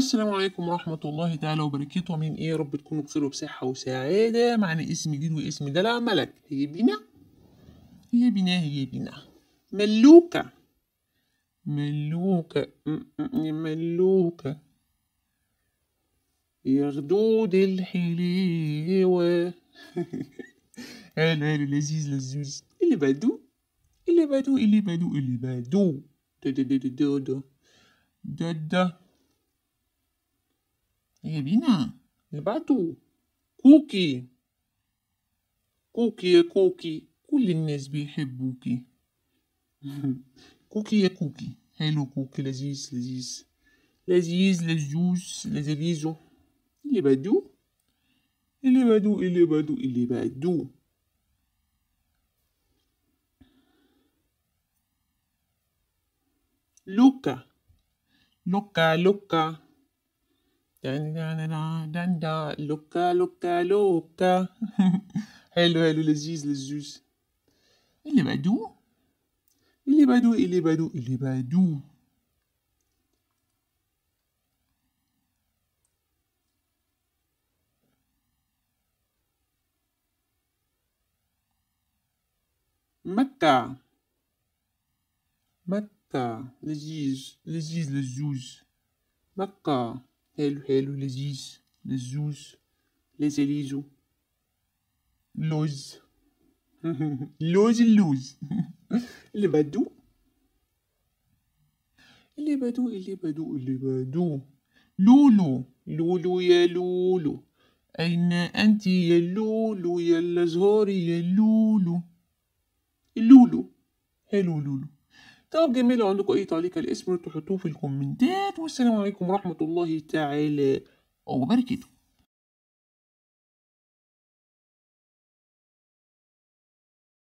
السلام عليكم ورحمة الله تعالى وبركاته من ايه رب تكونوا بخير وبصحة وسعادة معنا اسم جديد واسم دلع ملك هي بنا هي بنا هي بنا ملوكة ملوكة يا ملوكة يا غدود الحليوة هلا هلا لذيذ لذيذ اللي بدو اللي بدو اللي بدو اللي بدو دو دو دو دو دو دو يا بينا نبعتو كوكي كوكي يا كوكي كل الناس بيحبوكي كوكي يا كوكي حلو كوكي لذيذ لذيذ لذيذ لذيذ لذيذ اللي بدو اللي بدو اللي بدو اللي بدو لوكا لوكا لوكا لوكا لوكا لوكا حلو حلو لذيذ لذيذ اللي بعدو اللي بعدو اللي بعدو اللي بعدو مكة مكة لذيذ لذيذ لذيذ مكة حلو حلو لذيذ لزوز لزليزو لوز لوز اللوز اللي بدو اللي بدو اللي بدو اللي بدو لولو لولو يا لولو أين أنت يا لولو يا الأزهار يا لولو اللولو حلو لولو طب جميل لو عندكم اي تعليق على الاسم تحطوه في الكومنتات والسلام عليكم ورحمه الله تعالى وبركاته